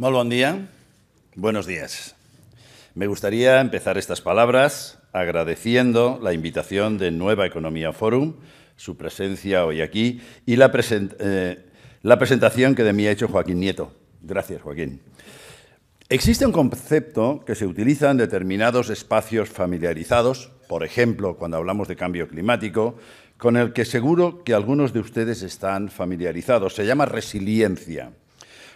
Muy buen día, buenos días. Me gustaría empezar estas palabras agradeciendo la invitación de Nueva Economía Forum, su presencia hoy aquí y la, eh, la presentación que de mí ha hecho Joaquín Nieto. Gracias, Joaquín. Existe un concepto que se utiliza en determinados espacios familiarizados, por ejemplo, cuando hablamos de cambio climático, con el que seguro que algunos de ustedes están familiarizados. Se llama resiliencia.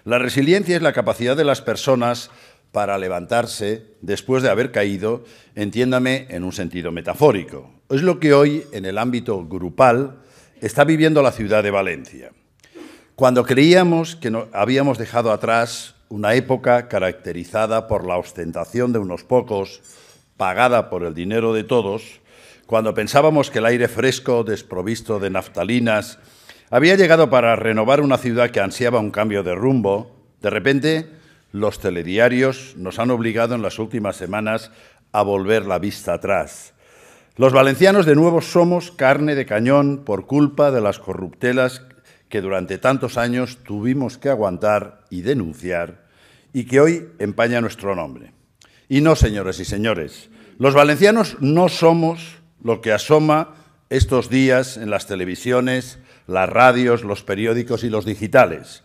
La resiliencia es la capacidad de las personas para levantarse después de haber caído, entiéndame en un sentido metafórico. Es lo que hoy, en el ámbito grupal, está viviendo la ciudad de Valencia. Cuando creíamos que no, habíamos dejado atrás una época caracterizada por la ostentación de unos pocos, pagada por el dinero de todos, cuando pensábamos que el aire fresco, desprovisto de naftalinas, había llegado para renovar una ciudad que ansiaba un cambio de rumbo. De repente, los telediarios nos han obligado en las últimas semanas a volver la vista atrás. Los valencianos de nuevo somos carne de cañón por culpa de las corruptelas que durante tantos años tuvimos que aguantar y denunciar y que hoy empaña nuestro nombre. Y no, señores y señores, los valencianos no somos lo que asoma estos días en las televisiones, las radios, los periódicos y los digitales.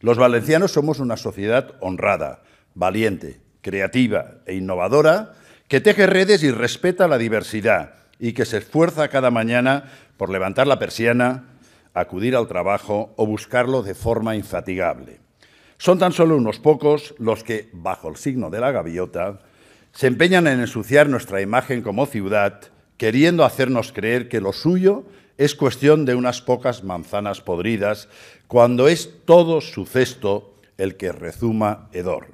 Los valencianos somos una sociedad honrada, valiente, creativa e innovadora, que teje redes y respeta la diversidad y que se esfuerza cada mañana por levantar la persiana, acudir al trabajo o buscarlo de forma infatigable. Son tan solo unos pocos los que, bajo el signo de la gaviota, se empeñan en ensuciar nuestra imagen como ciudad, queriendo hacernos creer que lo suyo es cuestión de unas pocas manzanas podridas, cuando es todo su cesto el que rezuma hedor.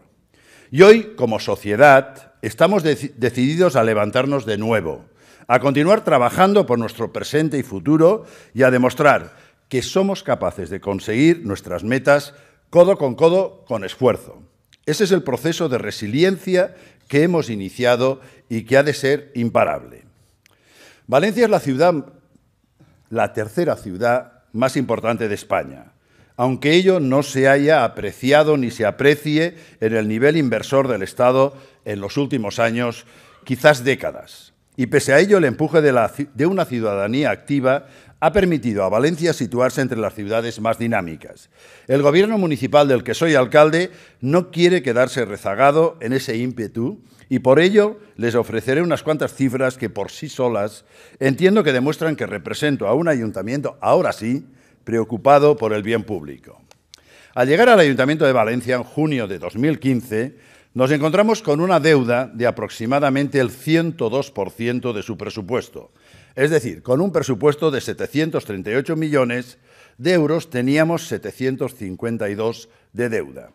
Y hoy, como sociedad, estamos decididos a levantarnos de nuevo, a continuar trabajando por nuestro presente y futuro y a demostrar que somos capaces de conseguir nuestras metas codo con codo con esfuerzo. Ese es el proceso de resiliencia que hemos iniciado y que ha de ser imparable. Valencia es la ciudad la tercera ciudad más importante de España, aunque ello no se haya apreciado ni se aprecie en el nivel inversor del Estado en los últimos años, quizás décadas. Y pese a ello, el empuje de, una ciudadanía activa ha permitido a Valencia situarse entre las ciudades más dinámicas. El gobierno municipal del que soy alcalde no quiere quedarse rezagado en ese ímpetu y por ello les ofreceré unas cuantas cifras que por sí solas entiendo que demuestran que represento a un ayuntamiento, ahora sí, preocupado por el bien público. Al llegar al Ayuntamiento de Valencia en junio de 2015, nos encontramos con una deuda de aproximadamente el 102% de su presupuesto, es decir, con un presupuesto de 738 millones de euros teníamos 752 de deuda.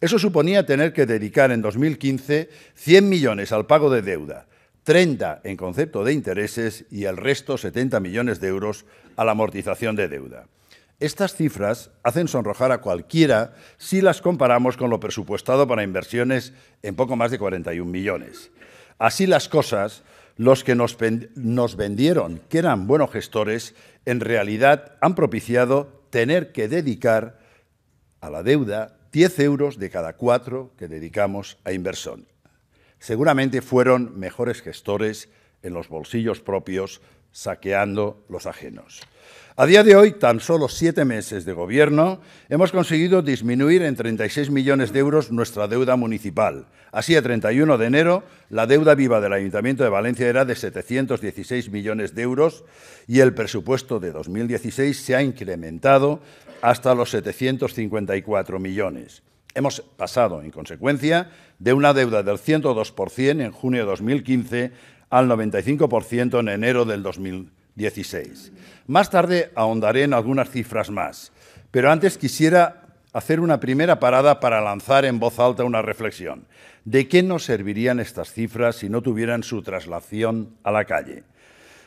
Eso suponía tener que dedicar en 2015 100 millones al pago de deuda, 30 en concepto de intereses y el resto 70 millones de euros a la amortización de deuda. Estas cifras hacen sonrojar a cualquiera si las comparamos con lo presupuestado para inversiones en poco más de 41 millones. Así las cosas, los que nos, vendieron, que eran buenos gestores, en realidad han propiciado tener que dedicar a la deuda 10 euros de cada cuatro que dedicamos a inversión. Seguramente fueron mejores gestores en los bolsillos propios saqueando los ajenos. A día de hoy, tan solo siete meses de gobierno, hemos conseguido disminuir en 36 millones de euros nuestra deuda municipal. Así, a 31 de enero, la deuda viva del Ayuntamiento de Valencia era de 716 millones de euros y el presupuesto de 2016 se ha incrementado hasta los 754 millones. Hemos pasado, en consecuencia, de una deuda del 102% en junio de 2015 al 95% en enero del 2016. Más tarde ahondaré en algunas cifras más, pero antes quisiera hacer una primera parada para lanzar en voz alta una reflexión. ¿De qué nos servirían estas cifras si no tuvieran su traslación a la calle?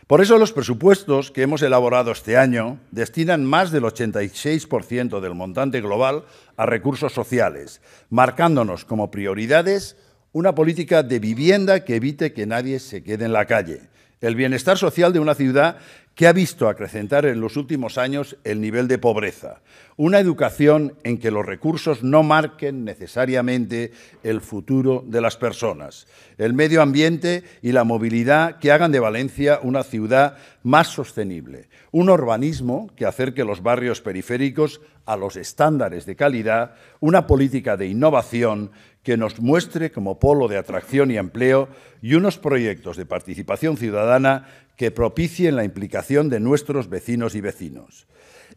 Por eso los presupuestos que hemos elaborado este año destinan más del 86% del montante global a recursos sociales, marcándonos como prioridades una política de vivienda que evite que nadie se quede en la calle. El bienestar social de una ciudad que ha visto acrecentar en los últimos años el nivel de pobreza. Una educación en que los recursos no marquen necesariamente el futuro de las personas, el medio ambiente y la movilidad que hagan de Valencia una ciudad más sostenible, un urbanismo que acerque los barrios periféricos a los estándares de calidad, una política de innovación que nos muestre como polo de atracción y empleo y unos proyectos de participación ciudadana que propicien la implicación de nuestros vecinos y vecinos.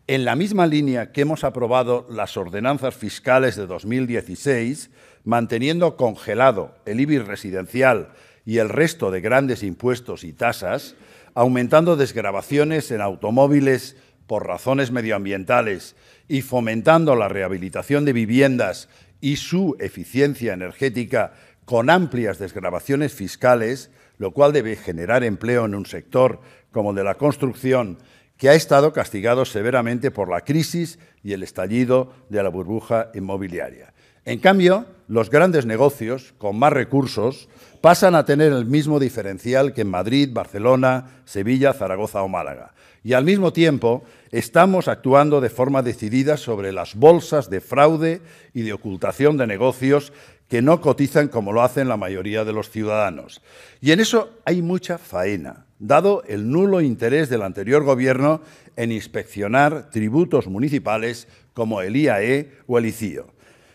En la misma línea que hemos aprobado las ordenanzas fiscales de 2016, manteniendo congelado el IBI residencial y el resto de grandes impuestos y tasas, aumentando desgrabaciones en automóviles por razones medioambientales y fomentando la rehabilitación de viviendas y su eficiencia energética con amplias desgrabaciones fiscales, lo cual debe generar empleo en un sector como el de la construcción que ha estado castigado severamente por la crisis y el estallido de la burbuja inmobiliaria. En cambio, los grandes negocios, con más recursos, pasan a tener el mismo diferencial que en Madrid, Barcelona, Sevilla, Zaragoza o Málaga y al mismo tiempo estamos actuando de forma decidida sobre las bolsas de fraude y de ocultación de negocios que no cotizan como lo hacen la mayoría de los ciudadanos. Y en eso hay mucha faena, dado el nulo interés del anterior gobierno en inspeccionar tributos municipales como el IAE o el ICIO.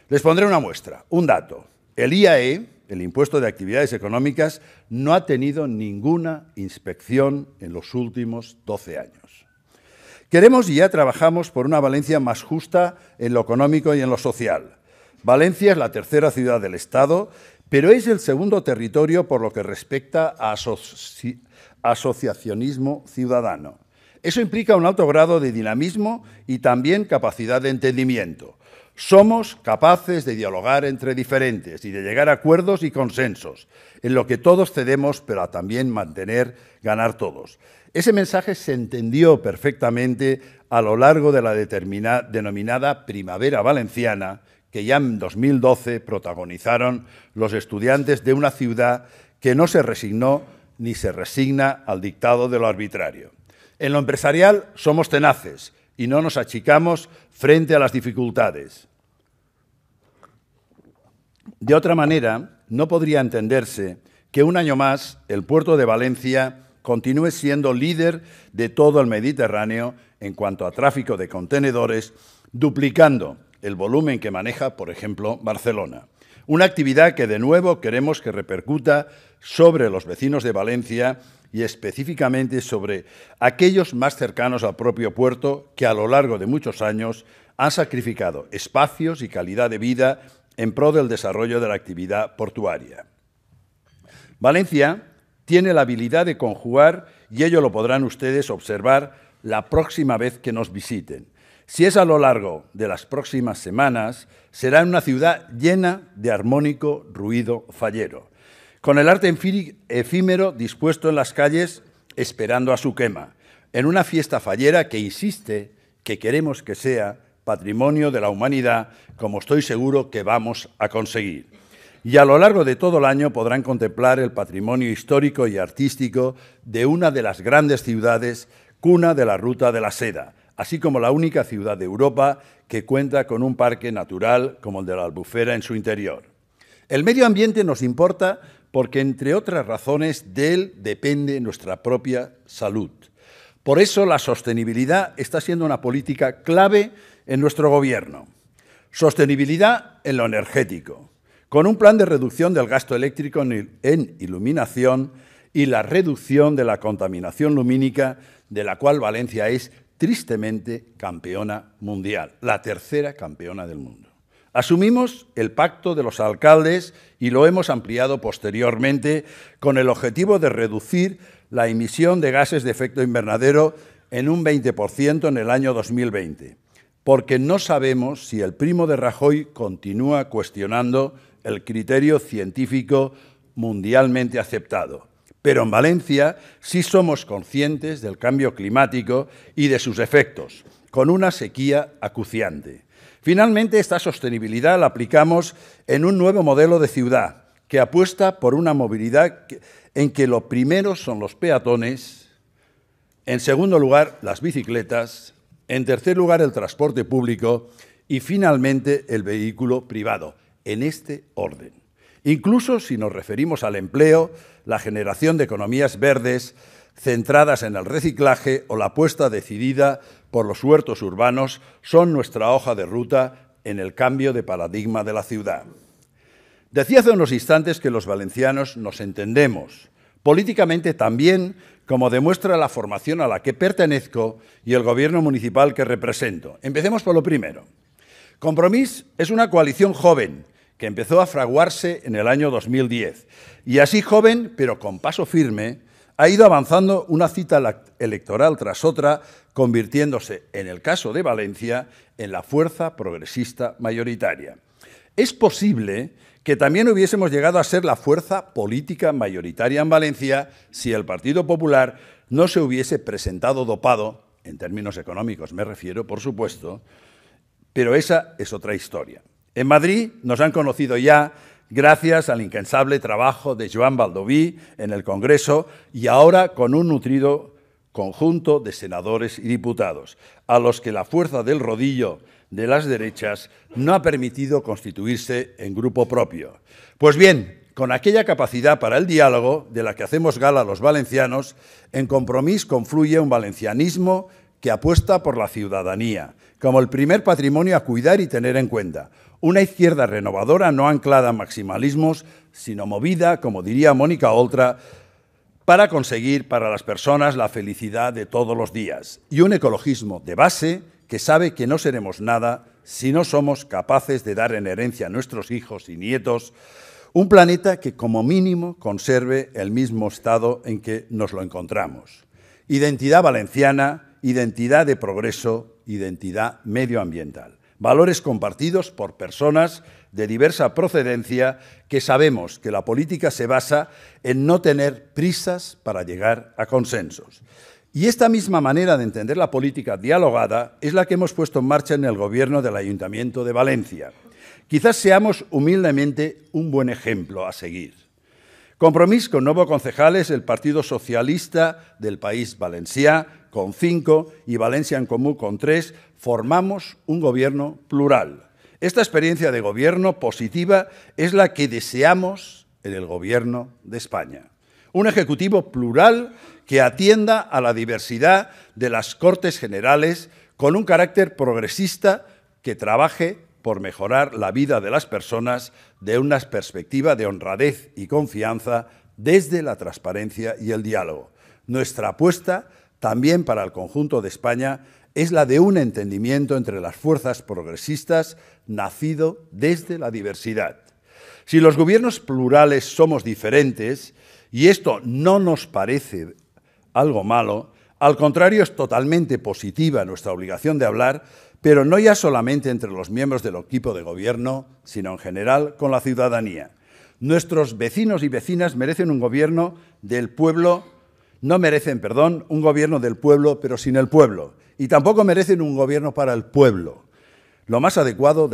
Les pondré una muestra, un dato. El IAE, el impuesto de actividades económicas no ha tenido ninguna inspección en los últimos 12 años. Queremos y ya trabajamos por una Valencia más justa en lo económico y en lo social. Valencia es la tercera ciudad del Estado, pero es el segundo territorio por lo que respecta a asociacionismo ciudadano. Eso implica un alto grado de dinamismo y también capacidad de entendimiento. Somos capaces de dialogar entre diferentes y de llegar a acuerdos y consensos, en lo que todos cedemos, pero también mantener, ganar todos. Ese mensaje se entendió perfectamente a lo largo de la denominada Primavera Valenciana, que ya en 2012 protagonizaron los estudiantes de una ciudad que no se resignó ni se resigna al dictado de lo arbitrario. En lo empresarial somos tenaces y no nos achicamos frente a las dificultades. De otra manera, no podría entenderse que un año más el puerto de Valencia continúe siendo líder de todo el Mediterráneo en cuanto a tráfico de contenedores, duplicando el volumen que maneja, por ejemplo, Barcelona. Una actividad que de nuevo queremos que repercuta sobre los vecinos de Valencia y específicamente sobre aquellos más cercanos al propio puerto que a lo largo de muchos años han sacrificado espacios y calidad de vida en pro del desarrollo de la actividad portuaria. Valencia tiene la habilidad de conjugar, y ello lo podrán ustedes observar la próxima vez que nos visiten. Si es a lo largo de las próximas semanas, será una ciudad llena de armónico ruido fallero, con el arte efímero dispuesto en las calles esperando a su quema, en una fiesta fallera que insiste que queremos que sea patrimonio de la humanidad, como estoy seguro que vamos a conseguir. Y a lo largo de todo el año podrán contemplar el patrimonio histórico y artístico de una de las grandes ciudades, cuna de la Ruta de la Seda, así como la única ciudad de Europa que cuenta con un parque natural como el de la Albufera en su interior. El medio ambiente nos importa porque, entre otras razones, de él depende nuestra propia salud. Por eso la sostenibilidad está siendo una política clave en nuestro gobierno. Sostenibilidad en lo energético, con un plan de reducción del gasto eléctrico en iluminación y la reducción de la contaminación lumínica, de la cual Valencia es tristemente campeona mundial, la tercera campeona del mundo. Asumimos el pacto de los alcaldes y lo hemos ampliado posteriormente con el objetivo de reducir la emisión de gases de efecto invernadero en un 20% en el año 2020, porque no sabemos si el primo de Rajoy continúa cuestionando el criterio científico mundialmente aceptado. Pero en Valencia sí somos conscientes del cambio climático y de sus efectos, con una sequía acuciante. Finalmente, esta sostenibilidad la aplicamos en un nuevo modelo de ciudad, que apuesta por una movilidad en que lo primero son los peatones, en segundo lugar las bicicletas, en tercer lugar el transporte público y finalmente el vehículo privado, en este orden. Incluso si nos referimos al empleo, la generación de economías verdes centradas en el reciclaje o la apuesta decidida por los huertos urbanos son nuestra hoja de ruta en el cambio de paradigma de la ciudad. Decía hace unos instantes que los valencianos nos entendemos, políticamente también, como demuestra la formación a la que pertenezco y el gobierno municipal que represento. Empecemos por lo primero. Compromís es una coalición joven que empezó a fraguarse en el año 2010 y así joven, pero con paso firme, ha ido avanzando una cita electoral tras otra, convirtiéndose, en el caso de Valencia, en la fuerza progresista mayoritaria. Es posible que también hubiésemos llegado a ser la fuerza política mayoritaria en Valencia si el Partido Popular no se hubiese presentado dopado, en términos económicos me refiero, por supuesto, pero esa es otra historia. En Madrid nos han conocido ya gracias al incansable trabajo de Joan Baldoví en el Congreso y ahora con un nutrido conjunto de senadores y diputados, a los que la fuerza del rodillo de las derechas no ha permitido constituirse en grupo propio. Pues bien, con aquella capacidad para el diálogo de la que hacemos gala los valencianos, en compromiso confluye un valencianismo que apuesta por la ciudadanía, como el primer patrimonio a cuidar y tener en cuenta. Una izquierda renovadora no anclada a maximalismos, sino movida, como diría Mónica Oltra, para conseguir para las personas la felicidad de todos los días y un ecologismo de base que sabe que no seremos nada si no somos capaces de dar en herencia a nuestros hijos y nietos un planeta que como mínimo conserve el mismo estado en que nos lo encontramos. Identidad valenciana, identidad de progreso, identidad medioambiental valores compartidos por personas de diversa procedencia que sabemos que la política se basa en no tener prisas para llegar a consensos. Y esta misma manera de entender la política dialogada es la que hemos puesto en marcha en el gobierno del Ayuntamiento de Valencia. Quizás seamos humildemente un buen ejemplo a seguir. Compromiso con nuevos concejales, el Partido Socialista del País Valencià, con cinco y Valencia en Común con tres, formamos un gobierno plural. Esta experiencia de gobierno positiva es la que deseamos en el gobierno de España. Un ejecutivo plural que atienda a la diversidad de las Cortes Generales con un carácter progresista que trabaje por mejorar la vida de las personas de una perspectiva de honradez y confianza desde la transparencia y el diálogo. Nuestra apuesta también para el conjunto de España, es la de un entendimiento entre las fuerzas progresistas nacido desde la diversidad. Si los gobiernos plurales somos diferentes, y esto no nos parece algo malo, al contrario es totalmente positiva nuestra obligación de hablar, pero no ya solamente entre los miembros del equipo de gobierno, sino en general con la ciudadanía. Nuestros vecinos y vecinas merecen un gobierno del pueblo no merecen, perdón, un gobierno del pueblo, pero sin el pueblo. Y tampoco merecen un gobierno para el pueblo. Lo más adecuado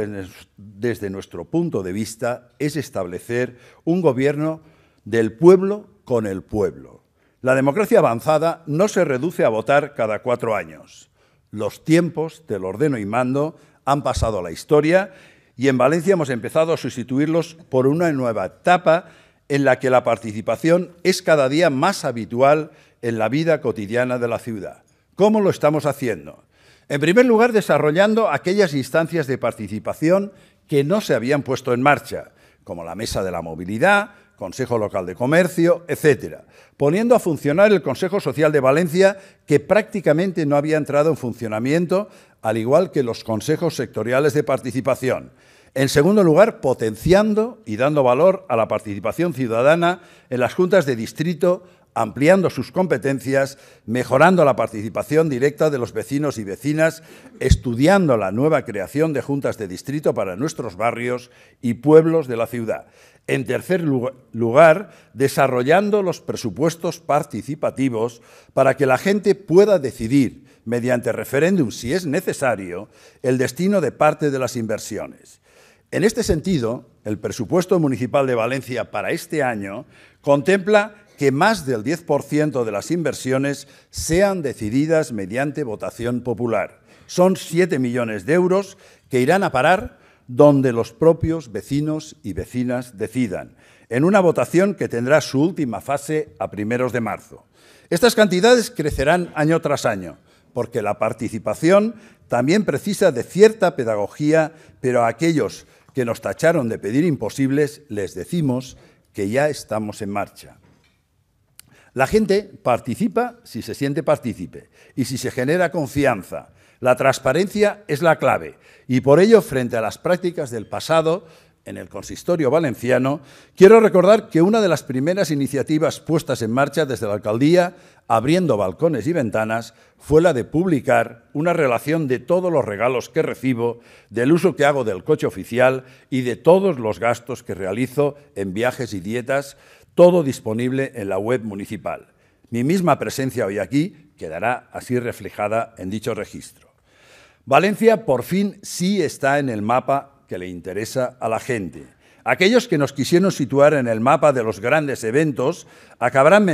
desde nuestro punto de vista es establecer un gobierno del pueblo con el pueblo. La democracia avanzada no se reduce a votar cada cuatro años. Los tiempos del ordeno y mando han pasado a la historia y en Valencia hemos empezado a sustituirlos por una nueva etapa en la que la participación es cada día más habitual en la vida cotidiana de la ciudad. ¿Cómo lo estamos haciendo? En primer lugar, desarrollando aquellas instancias de participación que no se habían puesto en marcha, como la Mesa de la Movilidad, Consejo Local de Comercio, etc., poniendo a funcionar el Consejo Social de Valencia, que prácticamente no había entrado en funcionamiento, al igual que los consejos sectoriales de participación, en segundo lugar, potenciando y dando valor a la participación ciudadana en las juntas de distrito, ampliando sus competencias, mejorando la participación directa de los vecinos y vecinas, estudiando la nueva creación de juntas de distrito para nuestros barrios y pueblos de la ciudad. En tercer lugar, desarrollando los presupuestos participativos para que la gente pueda decidir, mediante referéndum si es necesario, el destino de parte de las inversiones. En este sentido, el presupuesto municipal de Valencia para este año contempla que más del 10% de las inversiones sean decididas mediante votación popular. Son 7 millones de euros que irán a parar donde los propios vecinos y vecinas decidan, en una votación que tendrá su última fase a primeros de marzo. Estas cantidades crecerán año tras año, porque la participación también precisa de cierta pedagogía, pero aquellos que nos tacharon de pedir imposibles, les decimos que ya estamos en marcha. La gente participa si se siente partícipe y si se genera confianza. La transparencia es la clave y por ello, frente a las prácticas del pasado, en el consistorio valenciano, quiero recordar que una de las primeras iniciativas puestas en marcha desde la alcaldía, abriendo balcones y ventanas, fue la de publicar una relación de todos los regalos que recibo, del uso que hago del coche oficial y de todos los gastos que realizo en viajes y dietas, todo disponible en la web municipal. Mi misma presencia hoy aquí quedará así reflejada en dicho registro. Valencia por fin sí está en el mapa que le interesa a la gente. Aquellos que nos quisieron situar en el mapa de los grandes eventos acabaron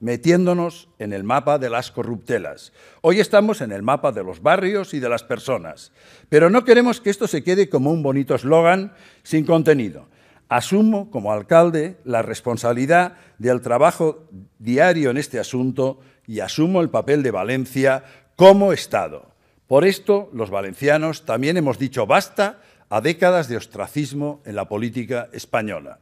metiéndonos en el mapa de las corruptelas. Hoy estamos en el mapa de los barrios y de las personas, pero no queremos que esto se quede como un bonito eslogan sin contenido. Asumo como alcalde la responsabilidad del trabajo diario en este asunto y asumo el papel de Valencia como Estado. Por esto, los valencianos también hemos dicho basta a décadas de ostracismo en la política española.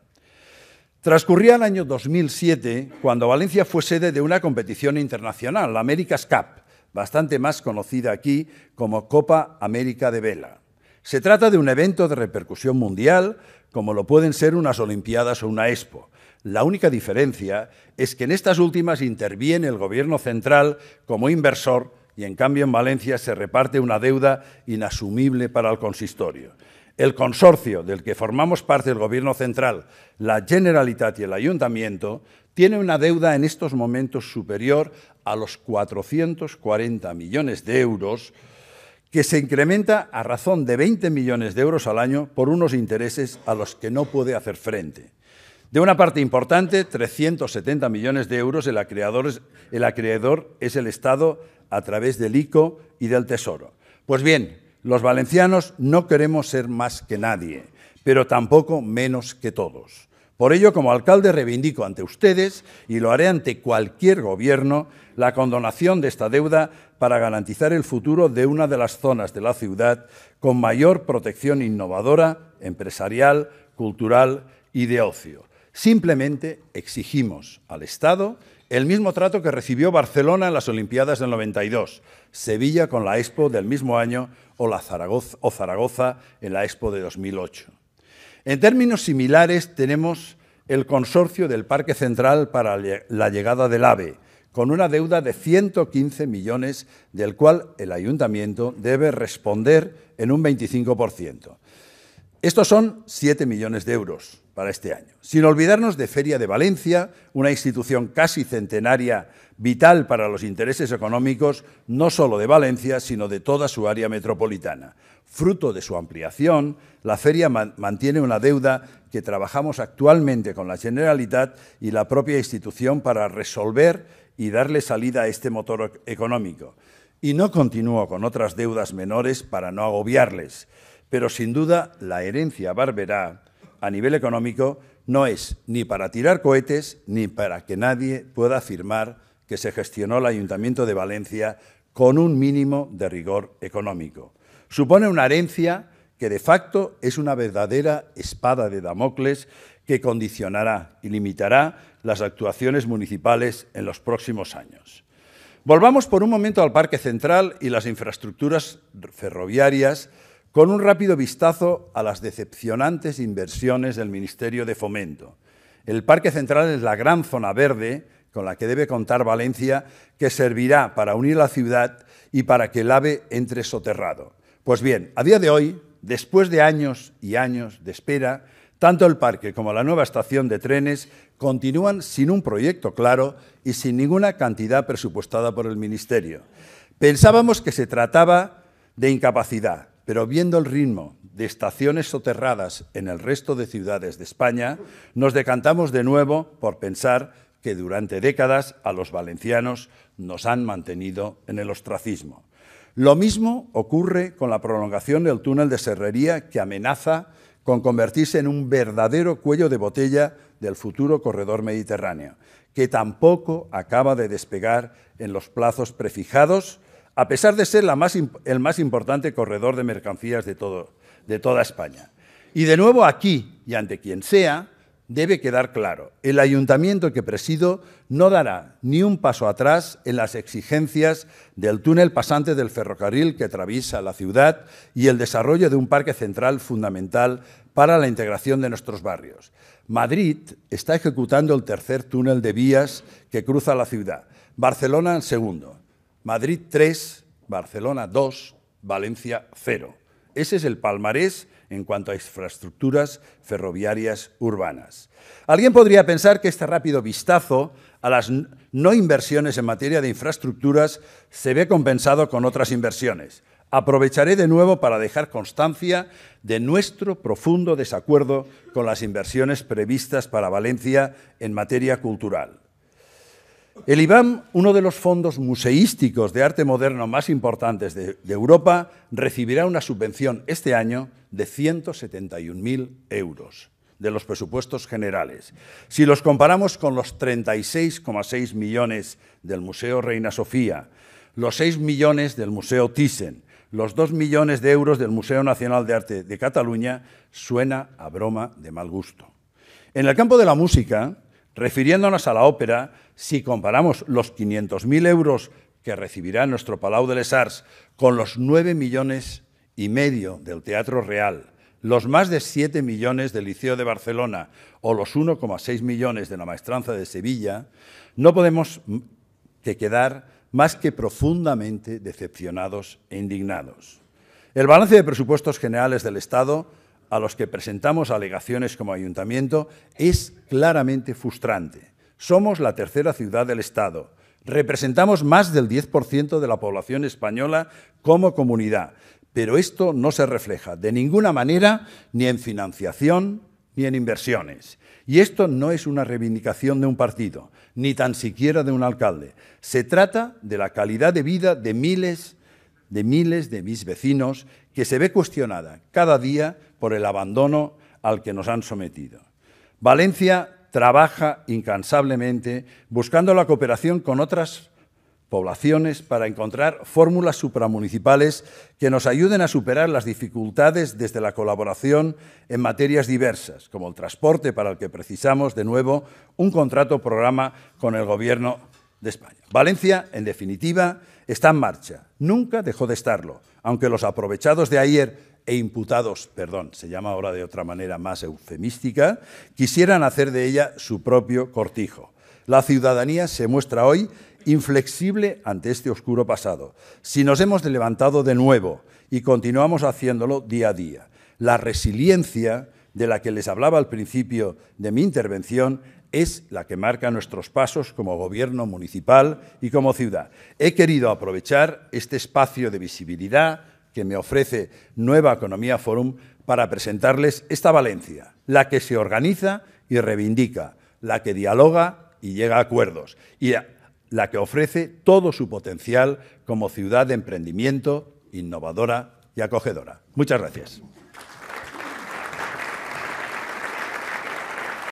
Transcurría el año 2007 cuando Valencia fue sede de una competición internacional, la America's Cup, bastante más conocida aquí como Copa América de Vela. Se trata de un evento de repercusión mundial, como lo pueden ser unas Olimpiadas o una Expo. La única diferencia es que en estas últimas interviene el gobierno central como inversor y en cambio en Valencia se reparte una deuda inasumible para el consistorio. El consorcio del que formamos parte el Gobierno Central, la Generalitat y el Ayuntamiento tiene una deuda en estos momentos superior a los 440 millones de euros, que se incrementa a razón de 20 millones de euros al año por unos intereses a los que no puede hacer frente. De una parte importante, 370 millones de euros, el acreedor, es, el acreedor es el Estado a través del ICO y del Tesoro. Pues bien, los valencianos no queremos ser más que nadie, pero tampoco menos que todos. Por ello, como alcalde, reivindico ante ustedes, y lo haré ante cualquier gobierno, la condonación de esta deuda para garantizar el futuro de una de las zonas de la ciudad con mayor protección innovadora, empresarial, cultural y de ocio. Simplemente exigimos al Estado el mismo trato que recibió Barcelona en las Olimpiadas del 92, Sevilla con la Expo del mismo año o, Zaragoza, Zaragoza en la Expo de 2008. En términos similares tenemos el consorcio del Parque Central para la llegada del AVE, con una deuda de 115 millones, del cual el ayuntamiento debe responder en un 25%. Estos son 7 millones de euros para este año. Sin olvidarnos de Feria de Valencia, una institución casi centenaria, vital para los intereses económicos, no solo de Valencia, sino de toda su área metropolitana. Fruto de su ampliación, la feria mantiene una deuda que trabajamos actualmente con la Generalitat y la propia institución para resolver y darle salida a este motor e-, económico. Y no continúo con otras deudas menores para no agobiarles. Pero sin duda la herencia barberá a nivel económico no es ni para tirar cohetes ni para que nadie pueda afirmar que se gestionó el Ayuntamiento de Valencia con un mínimo de rigor económico. Supone una herencia que de facto es una verdadera espada de Damocles que condicionará y limitará las actuaciones municipales en los próximos años. Volvamos por un momento al Parque Central y las infraestructuras ferroviarias con un rápido vistazo a las decepcionantes inversiones del Ministerio de Fomento. El Parque Central es la gran zona verde con la que debe contar Valencia, que servirá para unir la ciudad y para que el AVE entre soterrado. Pues bien, a día de hoy, después de años y años de espera, tanto el parque como la nueva estación de trenes continúan sin un proyecto claro y sin ninguna cantidad presupuestada por el Ministerio. Pensábamos que se trataba de incapacidad, pero viendo el ritmo de estaciones soterradas en el resto de ciudades de España, nos decantamos de nuevo por pensar que durante décadas a los valencianos nos han mantenido en el ostracismo. Lo mismo ocurre con la prolongación del túnel de Serrería que amenaza con convertirse en un verdadero cuello de botella del futuro corredor mediterráneo, que tampoco acaba de despegar en los plazos prefijados a pesar de ser el más importante corredor de mercancías de, de toda España. Y de nuevo aquí, y ante quien sea, debe quedar claro, el ayuntamiento que presido no dará ni un paso atrás en las exigencias del túnel pasante del ferrocarril que atraviesa la ciudad y el desarrollo de un parque central fundamental para la integración de nuestros barrios. Madrid está ejecutando el tercer túnel de vías que cruza la ciudad, Barcelona el segundo. Madrid 3, Barcelona 2, Valencia 0. Ese es el palmarés en cuanto a infraestructuras ferroviarias urbanas. Alguien podría pensar que este rápido vistazo a las no inversiones en materia de infraestructuras se ve compensado con otras inversiones. Aprovecharé de nuevo para dejar constancia de nuestro profundo desacuerdo con las inversiones previstas para Valencia en materia cultural. El IBAM, uno de los fondos museísticos de arte moderno más importantes de, Europa, recibirá una subvención este año de 171.000 euros de los presupuestos generales. Si los comparamos con los 36,6 millones del Museo Reina Sofía, los 6 millones del Museo Thyssen, los 2 millones de euros del Museo Nacional de Arte de Cataluña, suena a broma de mal gusto. En el campo de la música, Refiriéndonos a la ópera, si comparamos los 500.000 euros que recibirá nuestro Palau de les Arts con los 9 millones y medio del Teatro Real, los más de 7 millones del Liceo de Barcelona o los 1,6 millones de la Maestranza de Sevilla, no podemos que quedar más que profundamente decepcionados e indignados. El balance de presupuestos generales del Estado a los que presentamos alegaciones como ayuntamiento es claramente frustrante. Somos la tercera ciudad del Estado. Representamos más del 10% de la población española como comunidad, pero esto no se refleja de ninguna manera ni en financiación ni en inversiones. Y esto no es una reivindicación de un partido, ni tan siquiera de un alcalde. Se trata de la calidad de vida de miles de miles de mis vecinos que se ve cuestionada cada día por el abandono al que nos han sometido. Valencia trabaja incansablemente buscando la cooperación con otras poblaciones para encontrar fórmulas supramunicipales que nos ayuden a superar las dificultades desde la colaboración en materias diversas, como el transporte para el que precisamos de nuevo un contrato programa con el Gobierno de España. Valencia, en definitiva, está en marcha. Nunca dejó de estarlo, aunque los aprovechados de ayer e imputados, perdón, se llama ahora de otra manera más eufemística, quisieran hacer de ella su propio cortijo. La ciudadanía se muestra hoy inflexible ante este oscuro pasado. Si nos hemos levantado de nuevo y continuamos haciéndolo día a día, la resiliencia de la que les hablaba al principio de mi intervención es la que marca nuestros pasos como gobierno municipal y como ciudad. He querido aprovechar este espacio de visibilidad que me ofrece Nueva Economía Forum para presentarles esta Valencia, la que se organiza y reivindica, la que dialoga y llega a acuerdos, y la que ofrece todo su potencial como ciudad de emprendimiento, innovadora y acogedora. Muchas gracias.